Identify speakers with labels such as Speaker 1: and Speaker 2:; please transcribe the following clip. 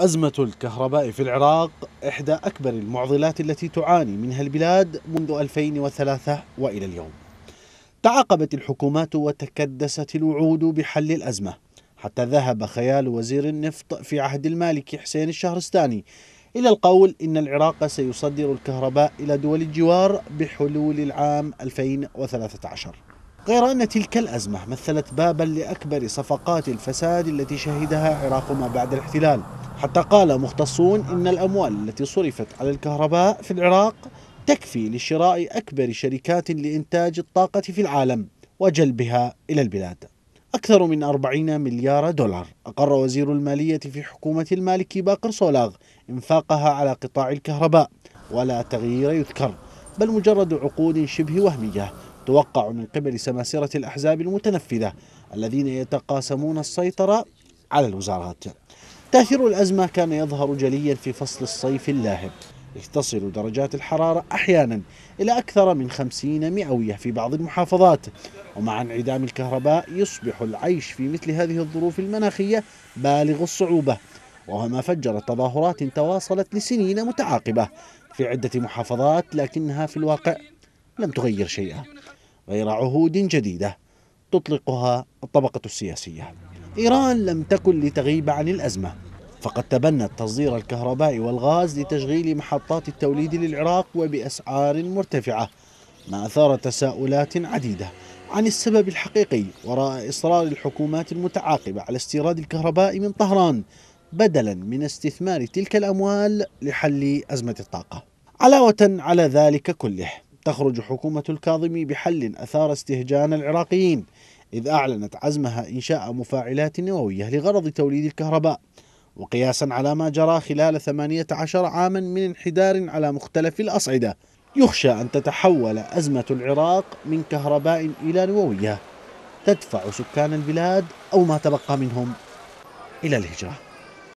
Speaker 1: أزمة الكهرباء في العراق إحدى أكبر المعضلات التي تعاني منها البلاد منذ 2003 وإلى اليوم. تعاقبت الحكومات وتكدست الوعود بحل الأزمة، حتى ذهب خيال وزير النفط في عهد المالكي حسين الشهرستاني إلى القول إن العراق سيصدر الكهرباء إلى دول الجوار بحلول العام 2013. غير أن تلك الأزمة مثلت بابا لأكبر صفقات الفساد التي شهدها عراق ما بعد الاحتلال حتى قال مختصون إن الأموال التي صرفت على الكهرباء في العراق تكفي لشراء أكبر شركات لإنتاج الطاقة في العالم وجلبها إلى البلاد أكثر من 40 مليار دولار أقر وزير المالية في حكومة المالكي باقر صولاغ إنفاقها على قطاع الكهرباء ولا تغيير يذكر بل مجرد عقود شبه وهمية توقع من قبل سماسرة الأحزاب المتنفذة الذين يتقاسمون السيطرة على الوزارات تأثير الأزمة كان يظهر جليا في فصل الصيف اللاهب إذ تصل درجات الحرارة أحيانا إلى أكثر من خمسين مئوية في بعض المحافظات ومع انعدام الكهرباء يصبح العيش في مثل هذه الظروف المناخية بالغ الصعوبة وهو ما فجر تظاهرات تواصلت لسنين متعاقبة في عدة محافظات لكنها في الواقع لم تغير شيئا غير عهود جديدة تطلقها الطبقة السياسية إيران لم تكن لتغيب عن الأزمة فقد تبنت تصدير الكهرباء والغاز لتشغيل محطات التوليد للعراق وبأسعار مرتفعة ما أثار تساؤلات عديدة عن السبب الحقيقي وراء إصرار الحكومات المتعاقبة على استيراد الكهرباء من طهران بدلا من استثمار تلك الأموال لحل أزمة الطاقة علاوة على ذلك كله تخرج حكومة الكاظمي بحل أثار استهجان العراقيين إذ أعلنت عزمها إنشاء مفاعلات نووية لغرض توليد الكهرباء وقياسا على ما جرى خلال 18 عاما من انحدار على مختلف الأصعدة يخشى أن تتحول أزمة العراق من كهرباء إلى نووية تدفع سكان البلاد أو ما تبقى منهم إلى الهجرة